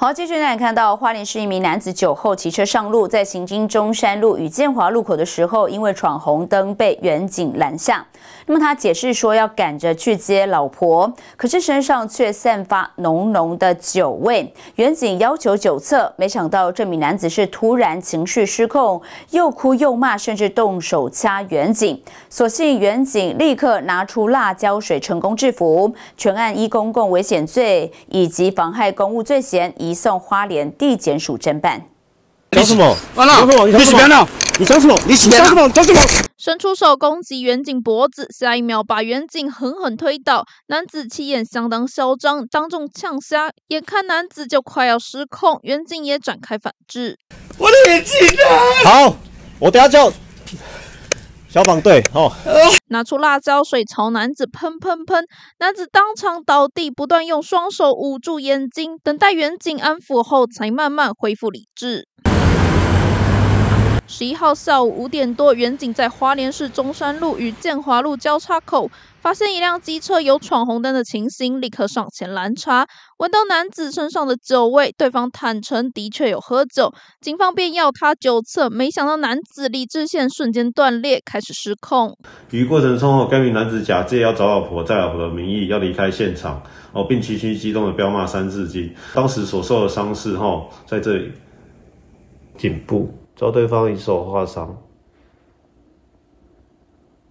好，接呢。你看到花莲市一名男子酒后骑车上路，在行经中山路与建华路口的时候，因为闯红灯被远警拦下。那么他解释说要赶着去接老婆，可是身上却散发浓浓的酒味。远警要求酒测，没想到这名男子是突然情绪失控，又哭又骂，甚至动手掐远警。所幸远警立刻拿出辣椒水，成功制服。全案依公共危险罪以及妨害公务罪嫌移送花莲地检署侦办。你什么？完了！你什么？你讲什么？你什么？你讲什么？伸出手攻击远景脖子，下一秒把远景狠狠推倒。男子气焰相当嚣张，当众呛瞎，眼看男子就快要失控，远景也展开反制。我的眼好，我等下就。消防队哦，拿出辣椒水朝男子喷喷喷，男子当场倒地，不断用双手捂住眼睛，等待远警安抚后，才慢慢恢复理智。十一号下午五点多，远景在花莲市中山路与建华路交叉口发现一辆机车有闯红灯的情形，立刻上前拦查，闻到男子身上的酒味，对方坦诚的确有喝酒，警方便要他酒测，没想到男子理智线瞬间断裂，开始失控。于过程中，该名男子假借要找老婆，在老婆的名义要离开现场哦，并情绪激动的彪骂三字经，当时所受的伤势哈在这里颈部。遭对方一手划伤，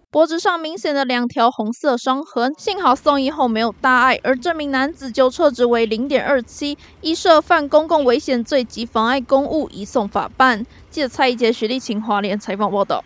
脖子上明显的两条红色伤痕，幸好送医后没有大碍。而这名男子就撤职为零点二七，一涉犯公共危险罪及妨碍公务，移送法办。记者蔡一杰、徐丽琴、华联采访报道。